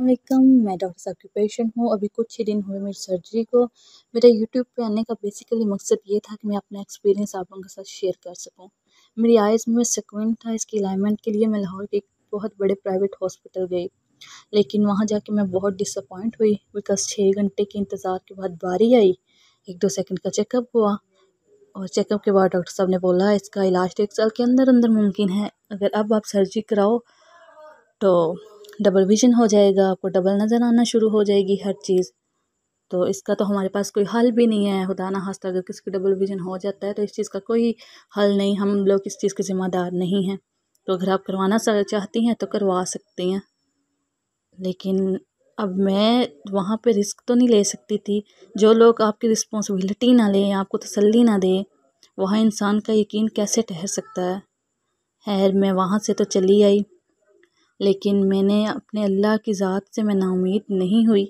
अलैक्म मैं डॉक्टर साहब की पेशेंट हूँ अभी कुछ ही दिन हुए मेरी सर्जरी को मेरा यूट्यूब पे आने का बेसिकली मकसद ये था कि मैं अपना एक्सपीरियंस आप लोगों के साथ शेयर कर सकूँ मेरी आइज़ में सिक्वेंट था इसकी अलाइनमेंट के लिए मैं लाहौर के एक बहुत बड़े प्राइवेट हॉस्पिटल गई लेकिन वहाँ जाके मैं बहुत डिसअपॉइंट हुई बिकॉज़ छः घंटे के इंतज़ार के बाद बारी आई एक दो सेकेंड का चेकअप हुआ और चेकअप के बाद डॉक्टर साहब ने बोला इसका इलाज तो एक साल के अंदर अंदर मुमकिन है अगर अब आप सर्जरी कराओ तो डबल विजन हो जाएगा आपको डबल नज़र आना शुरू हो जाएगी हर चीज़ तो इसका तो हमारे पास कोई हल भी नहीं है खुदा ना हास्ता अगर किसी डबल विजन हो जाता है तो इस चीज़ का कोई हल नहीं हम लोग इस चीज़ के ज़िम्मेदार नहीं हैं तो अगर आप करवाना चाहती हैं तो करवा सकती हैं लेकिन अब मैं वहाँ पे रिस्क तो नहीं ले सकती थी जो लोग आपकी रिस्पॉन्सिबिलिटी ना लें आपको तसल्ली ना दें वहाँ इंसान का यकीन कैसे ठहर सकता है खैर मैं वहाँ से तो चली आई लेकिन मैंने अपने अल्लाह की ज़ात से मैं नाउमीद नहीं हुई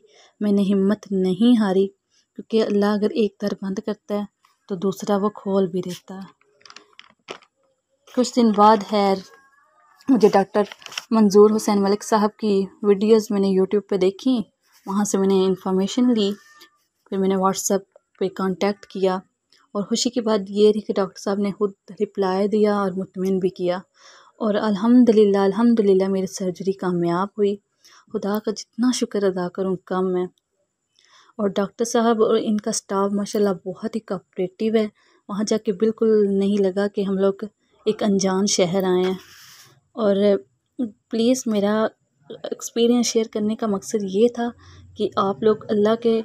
मैंने हिम्मत नहीं हारी क्योंकि अल्लाह अगर एक दर बंद करता है तो दूसरा वो खोल भी देता है कुछ दिन बाद खैर मुझे डॉक्टर मंजूर हुसैन मलिक साहब की वीडियोस मैंने यूट्यूब पे देखी वहाँ से मैंने इंफॉर्मेशन ली फिर मैंने व्हाट्सअप पे कांटेक्ट किया और खुशी की बात ये रही कि डॉक्टर साहब ने खुद रिप्लाई दिया और मुतमिन भी किया और अल्हम्दुलिल्लाह अल्हम्दुलिल्लाह मेरी सर्जरी कामयाब हुई खुदा का जितना शुक्र अदा करूँ कम है और डॉक्टर साहब और इनका स्टाफ माशाल्लाह बहुत ही कॉपरेटिव है वहाँ जाके बिल्कुल नहीं लगा कि हम लोग एक अनजान शहर आए हैं और प्लीज़ मेरा एक्सपीरियंस शेयर करने का मकसद ये था कि आप लोग अल्लाह के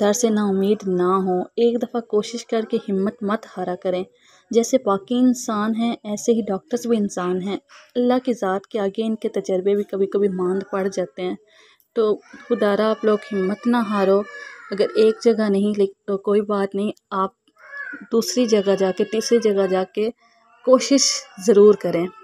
डर से ना उम्मीद ना हो एक दफ़ा कोशिश करके हिम्मत मत हारा करें जैसे बाकी इंसान हैं ऐसे ही डॉक्टर्स भी इंसान हैं अल्लाह की ज़ात के आगे इनके तजर्बे भी कभी कभी मांद पड़ जाते हैं तो खुदारा आप लोग हिम्मत ना हारो अगर एक जगह नहीं तो कोई बात नहीं आप दूसरी जगह जाके तीसरी जगह जाके कोशिश ज़रूर करें